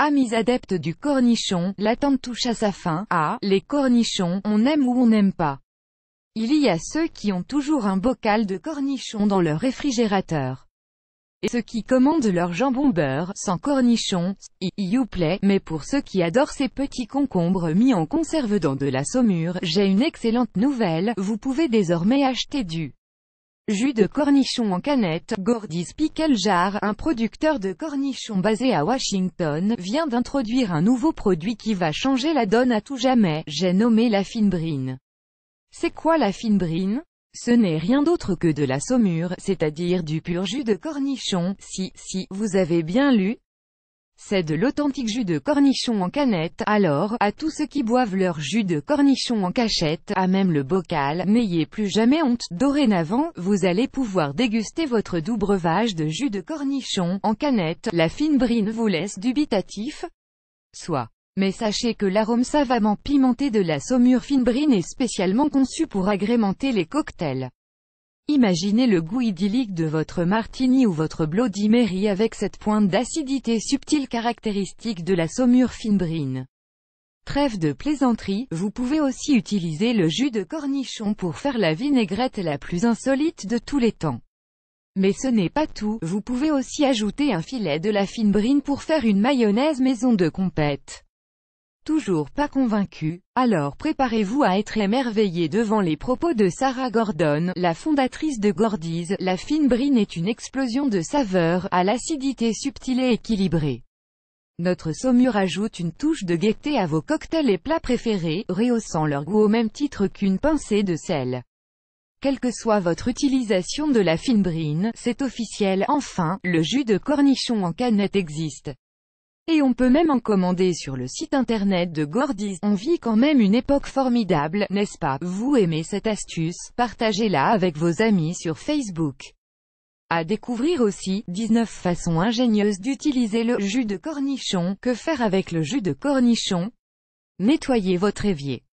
Amis adeptes du cornichon, l'attente touche à sa fin, ah, les cornichons, on aime ou on n'aime pas. Il y a ceux qui ont toujours un bocal de cornichons dans leur réfrigérateur et ceux qui commandent leur jambon beurre, sans cornichons, you plaît, mais pour ceux qui adorent ces petits concombres mis en conserve dans de la saumure, j'ai une excellente nouvelle, vous pouvez désormais acheter du Jus de cornichon en canette, Gordy's Pickle Jar, un producteur de cornichons basé à Washington, vient d'introduire un nouveau produit qui va changer la donne à tout jamais, j'ai nommé la brine. C'est quoi la fine brine Ce n'est rien d'autre que de la saumure, c'est-à-dire du pur jus de cornichon, si, si, vous avez bien lu. C'est de l'authentique jus de cornichon en canette, alors, à tous ceux qui boivent leur jus de cornichon en cachette, à même le bocal, n'ayez plus jamais honte, dorénavant, vous allez pouvoir déguster votre doux breuvage de jus de cornichon, en canette, la fine brine vous laisse dubitatif, soit. Mais sachez que l'arôme savamment pimenté de la saumure fine brine est spécialement conçu pour agrémenter les cocktails. Imaginez le goût idyllique de votre martini ou votre Bloody Mary avec cette pointe d'acidité subtile caractéristique de la saumure fine Trêve de plaisanterie, vous pouvez aussi utiliser le jus de cornichon pour faire la vinaigrette la plus insolite de tous les temps. Mais ce n'est pas tout, vous pouvez aussi ajouter un filet de la fine brine pour faire une mayonnaise maison de compète. Toujours pas convaincu, alors préparez-vous à être émerveillé devant les propos de Sarah Gordon, la fondatrice de Gordiz. La fine brine est une explosion de saveur, à l'acidité subtile et équilibrée. Notre saumure ajoute une touche de gaieté à vos cocktails et plats préférés, rehaussant leur goût au même titre qu'une pincée de sel. Quelle que soit votre utilisation de la fine brine, c'est officiel, enfin, le jus de cornichon en canette existe. Et on peut même en commander sur le site internet de Gordis. On vit quand même une époque formidable, n'est-ce pas Vous aimez cette astuce Partagez-la avec vos amis sur Facebook. À découvrir aussi, 19 façons ingénieuses d'utiliser le jus de cornichon. Que faire avec le jus de cornichon Nettoyez votre évier.